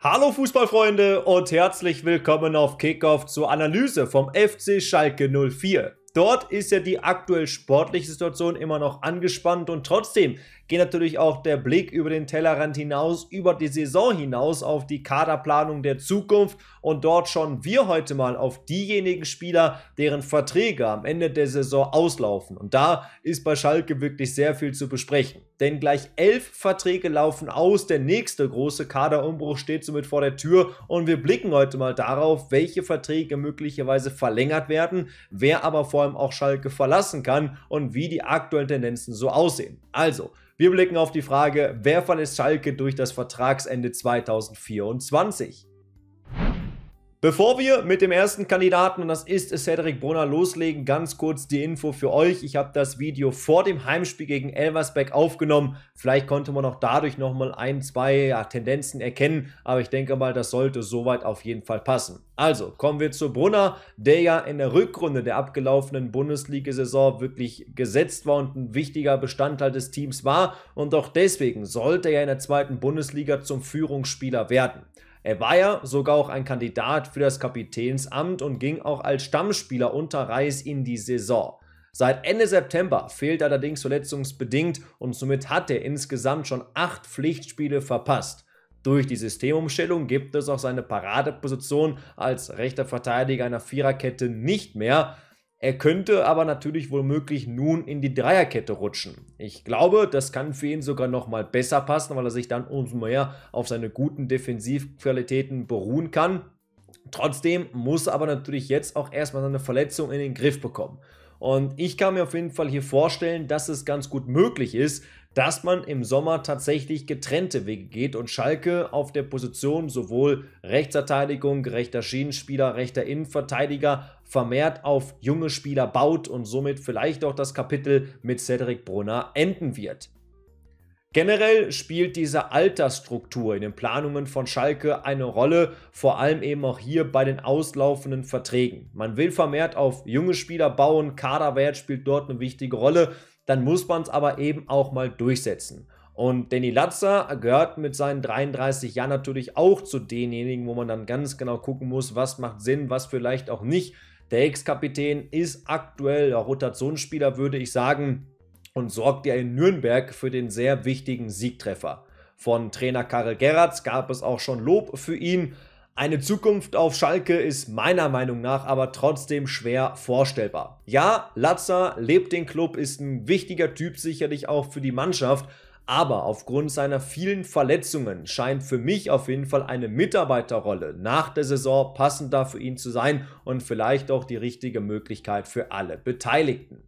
Hallo Fußballfreunde und herzlich willkommen auf Kickoff zur Analyse vom FC Schalke 04. Dort ist ja die aktuell sportliche Situation immer noch angespannt und trotzdem geht natürlich auch der Blick über den Tellerrand hinaus, über die Saison hinaus auf die Kaderplanung der Zukunft und dort schauen wir heute mal auf diejenigen Spieler, deren Verträge am Ende der Saison auslaufen und da ist bei Schalke wirklich sehr viel zu besprechen, denn gleich elf Verträge laufen aus, der nächste große Kaderumbruch steht somit vor der Tür und wir blicken heute mal darauf, welche Verträge möglicherweise verlängert werden, wer aber vor Form auch Schalke verlassen kann und wie die aktuellen Tendenzen so aussehen. Also, wir blicken auf die Frage, wer verlässt Schalke durch das Vertragsende 2024? Bevor wir mit dem ersten Kandidaten, und das ist Cedric Brunner, loslegen, ganz kurz die Info für euch. Ich habe das Video vor dem Heimspiel gegen Elversberg aufgenommen. Vielleicht konnte man auch dadurch nochmal ein, zwei ja, Tendenzen erkennen, aber ich denke mal, das sollte soweit auf jeden Fall passen. Also kommen wir zu Brunner, der ja in der Rückrunde der abgelaufenen Bundesliga-Saison wirklich gesetzt war und ein wichtiger Bestandteil des Teams war. Und auch deswegen sollte er in der zweiten Bundesliga zum Führungsspieler werden. Er war ja sogar auch ein Kandidat für das Kapitänsamt und ging auch als Stammspieler unter Reis in die Saison. Seit Ende September fehlt allerdings verletzungsbedingt und somit hat er insgesamt schon acht Pflichtspiele verpasst. Durch die Systemumstellung gibt es auch seine Paradeposition als rechter Verteidiger einer Viererkette nicht mehr, er könnte aber natürlich womöglich nun in die Dreierkette rutschen. Ich glaube, das kann für ihn sogar nochmal besser passen, weil er sich dann umso mehr auf seine guten Defensivqualitäten beruhen kann. Trotzdem muss er aber natürlich jetzt auch erstmal seine Verletzung in den Griff bekommen. Und ich kann mir auf jeden Fall hier vorstellen, dass es ganz gut möglich ist, dass man im Sommer tatsächlich getrennte Wege geht und Schalke auf der Position sowohl Rechtsverteidigung, rechter Schienenspieler, rechter Innenverteidiger vermehrt auf junge Spieler baut und somit vielleicht auch das Kapitel mit Cedric Brunner enden wird. Generell spielt diese Altersstruktur in den Planungen von Schalke eine Rolle, vor allem eben auch hier bei den auslaufenden Verträgen. Man will vermehrt auf junge Spieler bauen, Kaderwert spielt dort eine wichtige Rolle, dann muss man es aber eben auch mal durchsetzen. Und Danny Latzer gehört mit seinen 33 Jahren natürlich auch zu denjenigen, wo man dann ganz genau gucken muss, was macht Sinn, was vielleicht auch nicht. Der Ex-Kapitän ist aktuell der Rotationsspieler, würde ich sagen, und sorgt ja in Nürnberg für den sehr wichtigen Siegtreffer. Von Trainer Karel Gerrards gab es auch schon Lob für ihn. Eine Zukunft auf Schalke ist meiner Meinung nach aber trotzdem schwer vorstellbar. Ja, Latzer lebt den Club, ist ein wichtiger Typ sicherlich auch für die Mannschaft, aber aufgrund seiner vielen Verletzungen scheint für mich auf jeden Fall eine Mitarbeiterrolle nach der Saison passender für ihn zu sein und vielleicht auch die richtige Möglichkeit für alle Beteiligten.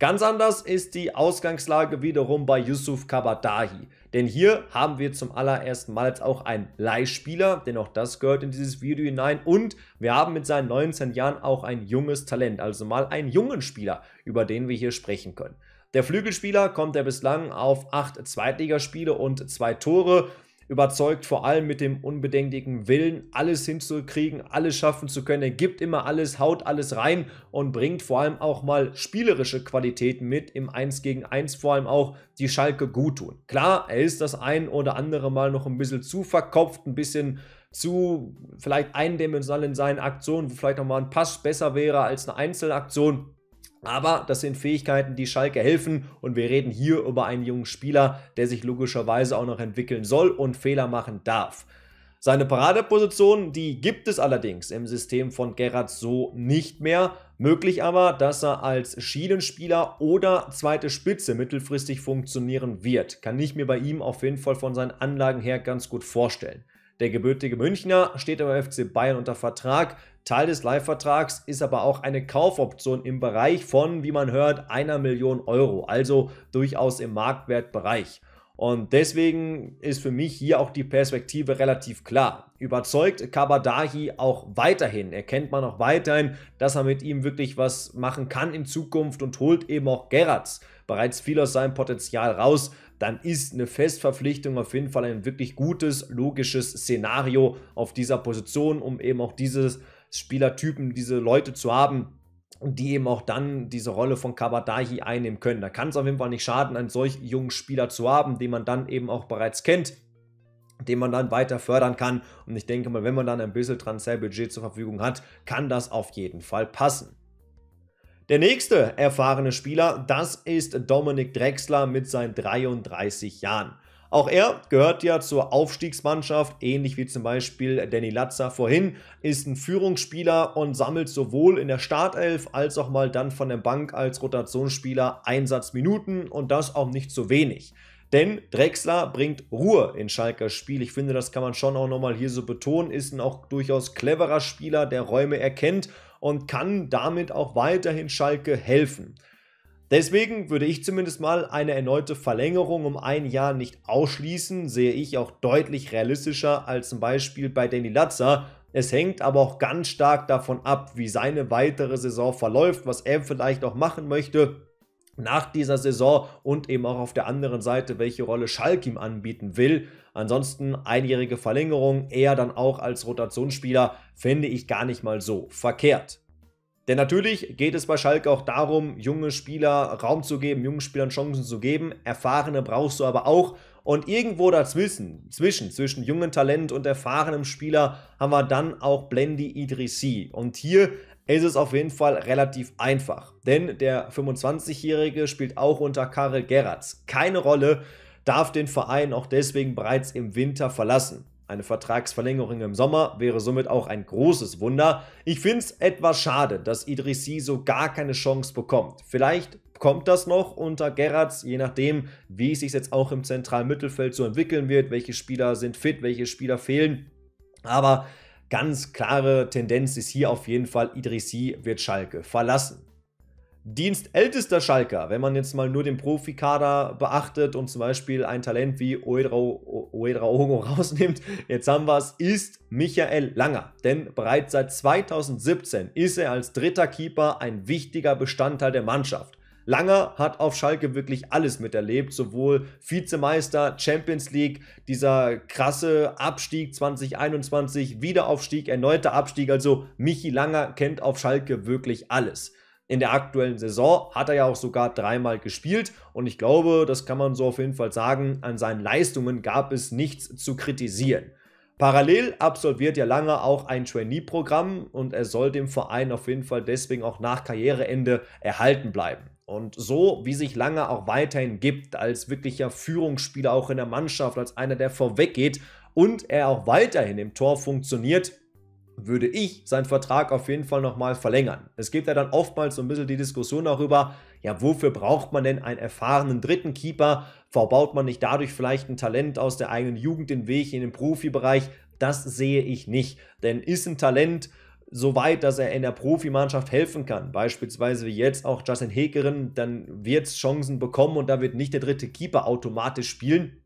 Ganz anders ist die Ausgangslage wiederum bei Yusuf Kabadahi. Denn hier haben wir zum allerersten Mal jetzt auch einen Leihspieler, denn auch das gehört in dieses Video hinein. Und wir haben mit seinen 19 Jahren auch ein junges Talent, also mal einen jungen Spieler, über den wir hier sprechen können. Der Flügelspieler kommt er bislang auf acht Zweitligaspiele und zwei Tore. Überzeugt vor allem mit dem unbedenklichen Willen, alles hinzukriegen, alles schaffen zu können. Er gibt immer alles, haut alles rein und bringt vor allem auch mal spielerische Qualitäten mit im 1 gegen 1, vor allem auch die Schalke gut tun. Klar, er ist das ein oder andere Mal noch ein bisschen zu verkopft, ein bisschen zu vielleicht eindimensional in seinen Aktionen, wo vielleicht nochmal ein Pass besser wäre als eine Einzelaktion. Aber das sind Fähigkeiten, die Schalke helfen. Und wir reden hier über einen jungen Spieler, der sich logischerweise auch noch entwickeln soll und Fehler machen darf. Seine Paradeposition, die gibt es allerdings im System von Gerrard so nicht mehr. Möglich aber, dass er als Schienenspieler oder zweite Spitze mittelfristig funktionieren wird. Kann ich mir bei ihm auf jeden Fall von seinen Anlagen her ganz gut vorstellen. Der gebürtige Münchner steht im FC Bayern unter Vertrag, Teil des Live-Vertrags ist aber auch eine Kaufoption im Bereich von, wie man hört, einer Million Euro, also durchaus im Marktwertbereich. Und deswegen ist für mich hier auch die Perspektive relativ klar. Überzeugt Kabadahi auch weiterhin. Erkennt man auch weiterhin, dass er mit ihm wirklich was machen kann in Zukunft und holt eben auch Gerrards bereits viel aus seinem Potenzial raus. Dann ist eine Festverpflichtung auf jeden Fall ein wirklich gutes, logisches Szenario auf dieser Position, um eben auch dieses Spielertypen, diese Leute zu haben, die eben auch dann diese Rolle von Kabadahi einnehmen können. Da kann es auf jeden Fall nicht schaden, einen solch jungen Spieler zu haben, den man dann eben auch bereits kennt, den man dann weiter fördern kann. Und ich denke mal, wenn man dann ein bisschen Transferbudget zur Verfügung hat, kann das auf jeden Fall passen. Der nächste erfahrene Spieler, das ist Dominik Drexler mit seinen 33 Jahren. Auch er gehört ja zur Aufstiegsmannschaft, ähnlich wie zum Beispiel Danny Latzer vorhin, ist ein Führungsspieler und sammelt sowohl in der Startelf als auch mal dann von der Bank als Rotationsspieler Einsatzminuten und das auch nicht zu wenig. Denn Drexler bringt Ruhe in Schalkers Spiel. Ich finde, das kann man schon auch nochmal hier so betonen. Ist ein auch durchaus cleverer Spieler, der Räume erkennt und kann damit auch weiterhin Schalke helfen. Deswegen würde ich zumindest mal eine erneute Verlängerung um ein Jahr nicht ausschließen, sehe ich auch deutlich realistischer als zum Beispiel bei Danny Latzer. Es hängt aber auch ganz stark davon ab, wie seine weitere Saison verläuft, was er vielleicht auch machen möchte nach dieser Saison und eben auch auf der anderen Seite, welche Rolle Schalk ihm anbieten will. Ansonsten einjährige Verlängerung, eher dann auch als Rotationsspieler, fände ich gar nicht mal so verkehrt. Denn natürlich geht es bei Schalke auch darum, junge Spieler Raum zu geben, jungen Spielern Chancen zu geben. Erfahrene brauchst du aber auch. Und irgendwo dazwischen, zwischen, zwischen jungen Talent und erfahrenem Spieler, haben wir dann auch Blendy Idrissi. Und hier ist es auf jeden Fall relativ einfach. Denn der 25-Jährige spielt auch unter Karel Gerrards keine Rolle, darf den Verein auch deswegen bereits im Winter verlassen. Eine Vertragsverlängerung im Sommer wäre somit auch ein großes Wunder. Ich finde es etwas schade, dass Idrissi so gar keine Chance bekommt. Vielleicht kommt das noch unter Gerrards, je nachdem, wie es sich jetzt auch im zentralen Mittelfeld so entwickeln wird, welche Spieler sind fit, welche Spieler fehlen. Aber ganz klare Tendenz ist hier auf jeden Fall, Idrissi wird Schalke verlassen dienstältester Schalker, wenn man jetzt mal nur den Profikader beachtet und zum Beispiel ein Talent wie Oedraogo rausnimmt, jetzt haben wir es, ist Michael Langer. Denn bereits seit 2017 ist er als dritter Keeper ein wichtiger Bestandteil der Mannschaft. Langer hat auf Schalke wirklich alles miterlebt, sowohl Vizemeister, Champions League, dieser krasse Abstieg 2021, Wiederaufstieg, erneuter Abstieg. Also Michi Langer kennt auf Schalke wirklich alles in der aktuellen Saison hat er ja auch sogar dreimal gespielt und ich glaube, das kann man so auf jeden Fall sagen, an seinen Leistungen gab es nichts zu kritisieren. Parallel absolviert ja lange auch ein Trainee-Programm und er soll dem Verein auf jeden Fall deswegen auch nach Karriereende erhalten bleiben. Und so, wie sich Lange auch weiterhin gibt, als wirklicher Führungsspieler auch in der Mannschaft, als einer, der vorweggeht und er auch weiterhin im Tor funktioniert, würde ich seinen Vertrag auf jeden Fall nochmal verlängern. Es gibt ja dann oftmals so ein bisschen die Diskussion darüber, ja, wofür braucht man denn einen erfahrenen dritten Keeper? Verbaut man nicht dadurch vielleicht ein Talent aus der eigenen Jugend den Weg in den Profibereich? Das sehe ich nicht. Denn ist ein Talent so weit, dass er in der Profimannschaft helfen kann, beispielsweise wie jetzt auch Justin Hekerin, dann wird es Chancen bekommen und da wird nicht der dritte Keeper automatisch spielen.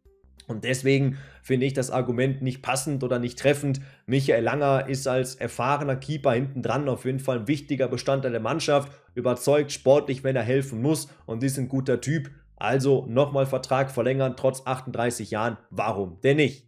Und deswegen finde ich das Argument nicht passend oder nicht treffend. Michael Langer ist als erfahrener Keeper hinten dran auf jeden Fall ein wichtiger Bestandteil der Mannschaft, überzeugt sportlich, wenn er helfen muss und ist ein guter Typ. Also nochmal Vertrag verlängern, trotz 38 Jahren. Warum denn nicht?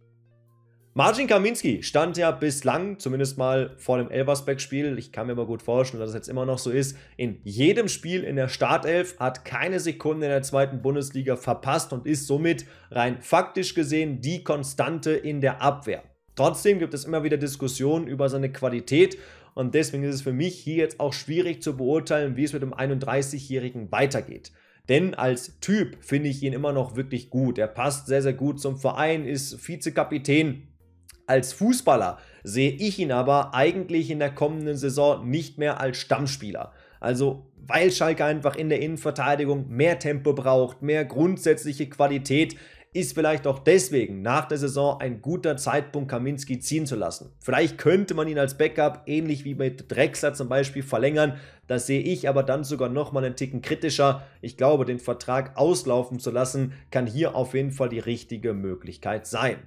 Marcin Kaminski stand ja bislang, zumindest mal vor dem Elversberg-Spiel, ich kann mir mal gut vorstellen, dass es jetzt immer noch so ist, in jedem Spiel in der Startelf, hat keine Sekunde in der zweiten Bundesliga verpasst und ist somit rein faktisch gesehen die Konstante in der Abwehr. Trotzdem gibt es immer wieder Diskussionen über seine Qualität und deswegen ist es für mich hier jetzt auch schwierig zu beurteilen, wie es mit dem 31-Jährigen weitergeht. Denn als Typ finde ich ihn immer noch wirklich gut. Er passt sehr, sehr gut zum Verein, ist Vizekapitän als Fußballer sehe ich ihn aber eigentlich in der kommenden Saison nicht mehr als Stammspieler. Also weil Schalke einfach in der Innenverteidigung mehr Tempo braucht, mehr grundsätzliche Qualität, ist vielleicht auch deswegen nach der Saison ein guter Zeitpunkt, Kaminski ziehen zu lassen. Vielleicht könnte man ihn als Backup, ähnlich wie mit Drexler zum Beispiel, verlängern. Das sehe ich aber dann sogar nochmal einen Ticken kritischer. Ich glaube, den Vertrag auslaufen zu lassen, kann hier auf jeden Fall die richtige Möglichkeit sein.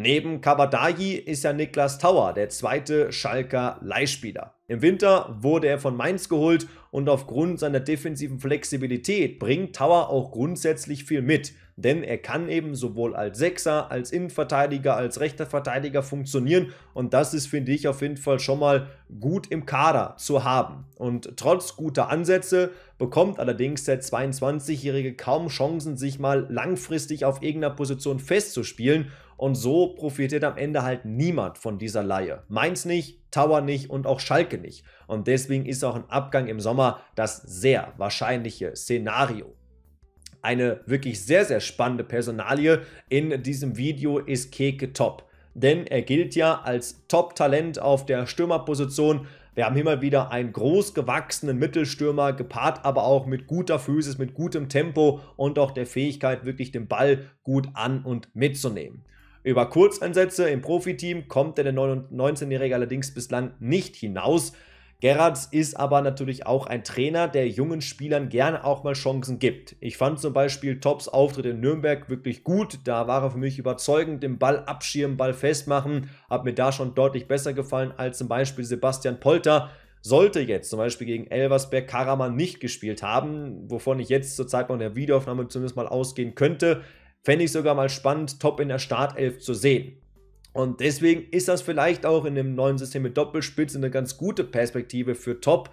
Neben Kabadagi ist ja Niklas Tauer der zweite Schalker Leihspieler. Im Winter wurde er von Mainz geholt und aufgrund seiner defensiven Flexibilität bringt Tauer auch grundsätzlich viel mit, denn er kann eben sowohl als Sechser, als Innenverteidiger, als rechter Verteidiger funktionieren und das ist, finde ich, auf jeden Fall schon mal gut im Kader zu haben. Und trotz guter Ansätze bekommt allerdings der 22-Jährige kaum Chancen, sich mal langfristig auf irgendeiner Position festzuspielen und so profitiert am Ende halt niemand von dieser Laie. Mainz nicht, Tower nicht und auch Schalke nicht. Und deswegen ist auch ein Abgang im Sommer das sehr wahrscheinliche Szenario. Eine wirklich sehr, sehr spannende Personalie in diesem Video ist Keke Top. Denn er gilt ja als Top-Talent auf der Stürmerposition. Wir haben immer wieder einen groß gewachsenen Mittelstürmer, gepaart aber auch mit guter Physis, mit gutem Tempo und auch der Fähigkeit, wirklich den Ball gut an und mitzunehmen. Über Kurzeinsätze im Profiteam kommt der 19-Jährige allerdings bislang nicht hinaus. Gerrards ist aber natürlich auch ein Trainer, der jungen Spielern gerne auch mal Chancen gibt. Ich fand zum Beispiel Tops Auftritt in Nürnberg wirklich gut. Da war er für mich überzeugend den Ball abschirmen, Ball festmachen. Hat mir da schon deutlich besser gefallen als zum Beispiel Sebastian Polter. Sollte jetzt zum Beispiel gegen Elversberg Karaman nicht gespielt haben, wovon ich jetzt zur Zeit von der Videoaufnahme zumindest mal ausgehen könnte, fände ich sogar mal spannend, top in der Startelf zu sehen. Und deswegen ist das vielleicht auch in dem neuen System mit Doppelspitze eine ganz gute Perspektive für Top,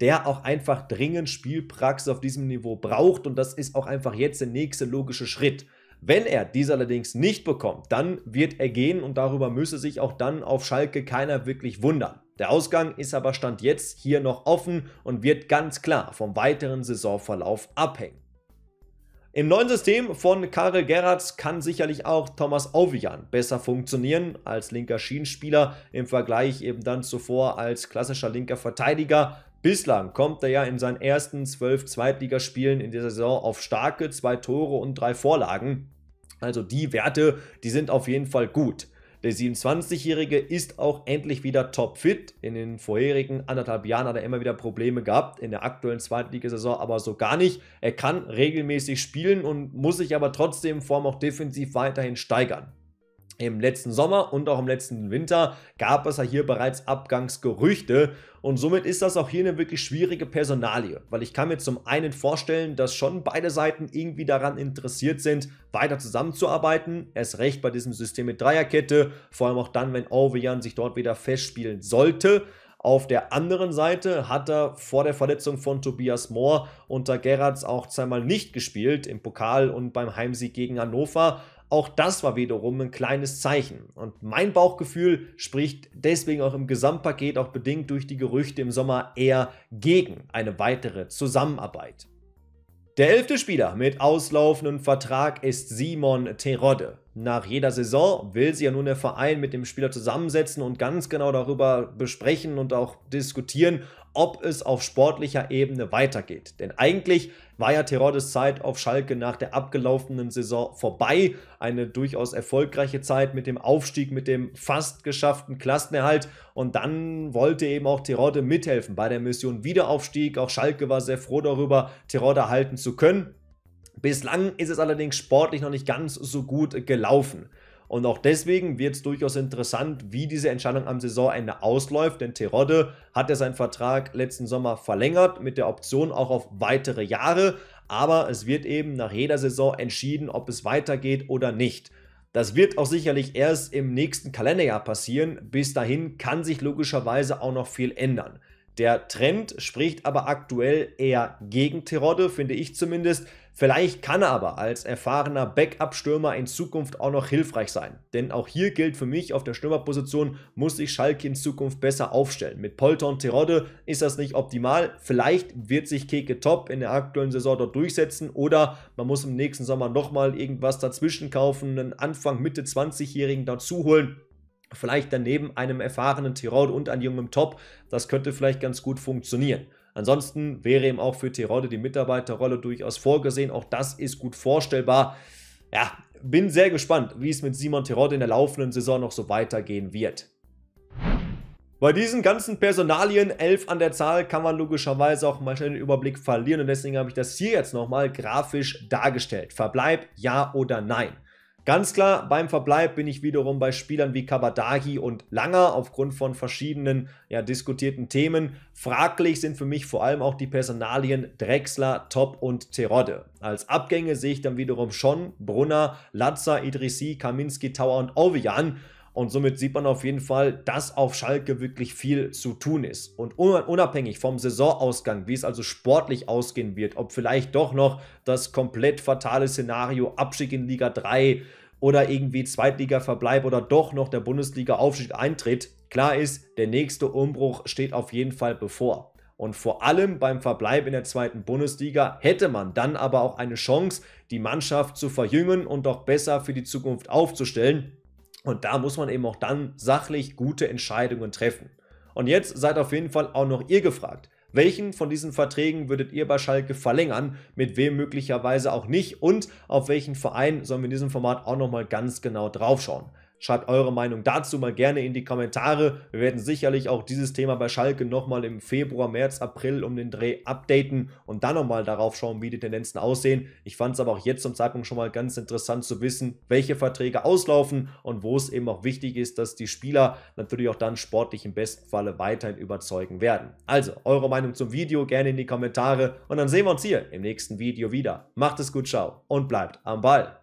der auch einfach dringend Spielpraxis auf diesem Niveau braucht. Und das ist auch einfach jetzt der nächste logische Schritt. Wenn er dies allerdings nicht bekommt, dann wird er gehen und darüber müsse sich auch dann auf Schalke keiner wirklich wundern. Der Ausgang ist aber Stand jetzt hier noch offen und wird ganz klar vom weiteren Saisonverlauf abhängen. Im neuen System von Karel Gerrards kann sicherlich auch Thomas Ovian besser funktionieren als linker Schienenspieler im Vergleich eben dann zuvor als klassischer linker Verteidiger. Bislang kommt er ja in seinen ersten zwölf Zweitligaspielen in dieser Saison auf starke zwei Tore und drei Vorlagen. Also die Werte, die sind auf jeden Fall gut. Der 27-Jährige ist auch endlich wieder topfit. In den vorherigen anderthalb Jahren hat er immer wieder Probleme gehabt, in der aktuellen Zweitligasaison aber so gar nicht. Er kann regelmäßig spielen und muss sich aber trotzdem in Form auch defensiv weiterhin steigern. Im letzten Sommer und auch im letzten Winter gab es ja hier bereits Abgangsgerüchte und somit ist das auch hier eine wirklich schwierige Personalie, weil ich kann mir zum einen vorstellen, dass schon beide Seiten irgendwie daran interessiert sind, weiter zusammenzuarbeiten, erst recht bei diesem System mit Dreierkette, vor allem auch dann, wenn Ovejan sich dort wieder festspielen sollte. Auf der anderen Seite hat er vor der Verletzung von Tobias Mohr unter Gerrards auch zweimal nicht gespielt, im Pokal und beim Heimsieg gegen Hannover. Auch das war wiederum ein kleines Zeichen. Und mein Bauchgefühl spricht deswegen auch im Gesamtpaket, auch bedingt durch die Gerüchte im Sommer, eher gegen eine weitere Zusammenarbeit. Der elfte Spieler mit auslaufendem Vertrag ist Simon Terodde. Nach jeder Saison will sich ja nun der Verein mit dem Spieler zusammensetzen und ganz genau darüber besprechen und auch diskutieren, ob es auf sportlicher Ebene weitergeht. Denn eigentlich war ja Terodes Zeit auf Schalke nach der abgelaufenen Saison vorbei. Eine durchaus erfolgreiche Zeit mit dem Aufstieg, mit dem fast geschafften Klassenerhalt. Und dann wollte eben auch Terode mithelfen bei der Mission Wiederaufstieg. Auch Schalke war sehr froh darüber, Terode halten zu können. Bislang ist es allerdings sportlich noch nicht ganz so gut gelaufen. Und auch deswegen wird es durchaus interessant, wie diese Entscheidung am Saisonende ausläuft, denn Terodde hat ja seinen Vertrag letzten Sommer verlängert mit der Option auch auf weitere Jahre, aber es wird eben nach jeder Saison entschieden, ob es weitergeht oder nicht. Das wird auch sicherlich erst im nächsten Kalenderjahr passieren. Bis dahin kann sich logischerweise auch noch viel ändern. Der Trend spricht aber aktuell eher gegen Terodde, finde ich zumindest, Vielleicht kann er aber als erfahrener Backup-Stürmer in Zukunft auch noch hilfreich sein. Denn auch hier gilt für mich, auf der Stürmerposition muss sich Schalke in Zukunft besser aufstellen. Mit Polter und Terodde ist das nicht optimal. Vielleicht wird sich Keke Top in der aktuellen Saison dort durchsetzen oder man muss im nächsten Sommer nochmal irgendwas dazwischen kaufen, einen Anfang Mitte 20-Jährigen dazu holen. Vielleicht daneben einem erfahrenen Tirol und einem jungen Top. Das könnte vielleicht ganz gut funktionieren. Ansonsten wäre eben auch für Terodde die Mitarbeiterrolle durchaus vorgesehen. Auch das ist gut vorstellbar. Ja, bin sehr gespannt, wie es mit Simon Terodde in der laufenden Saison noch so weitergehen wird. Bei diesen ganzen Personalien, 11 an der Zahl, kann man logischerweise auch mal schnell den Überblick verlieren und deswegen habe ich das hier jetzt nochmal grafisch dargestellt. Verbleib, ja oder nein. Ganz klar, beim Verbleib bin ich wiederum bei Spielern wie Kabadagi und Langer aufgrund von verschiedenen ja, diskutierten Themen. Fraglich sind für mich vor allem auch die Personalien Drexler, Top und Terodde. Als Abgänge sehe ich dann wiederum schon Brunner, Latzer, Idrissi, Kaminski, Tower und Ovian. Und somit sieht man auf jeden Fall, dass auf Schalke wirklich viel zu tun ist. Und unabhängig vom Saisonausgang, wie es also sportlich ausgehen wird, ob vielleicht doch noch das komplett fatale Szenario Abstieg in Liga 3 oder irgendwie Zweitliga-Verbleib oder doch noch der Bundesliga-Aufstieg eintritt, klar ist, der nächste Umbruch steht auf jeden Fall bevor. Und vor allem beim Verbleib in der zweiten Bundesliga hätte man dann aber auch eine Chance, die Mannschaft zu verjüngen und doch besser für die Zukunft aufzustellen, und da muss man eben auch dann sachlich gute Entscheidungen treffen. Und jetzt seid auf jeden Fall auch noch ihr gefragt. Welchen von diesen Verträgen würdet ihr bei Schalke verlängern? Mit wem möglicherweise auch nicht? Und auf welchen Verein sollen wir in diesem Format auch nochmal ganz genau draufschauen? Schreibt eure Meinung dazu mal gerne in die Kommentare. Wir werden sicherlich auch dieses Thema bei Schalke nochmal im Februar, März, April um den Dreh updaten und dann nochmal darauf schauen, wie die Tendenzen aussehen. Ich fand es aber auch jetzt zum Zeitpunkt schon mal ganz interessant zu wissen, welche Verträge auslaufen und wo es eben auch wichtig ist, dass die Spieler natürlich auch dann sportlich im besten Falle weiterhin überzeugen werden. Also, eure Meinung zum Video gerne in die Kommentare und dann sehen wir uns hier im nächsten Video wieder. Macht es gut, ciao und bleibt am Ball.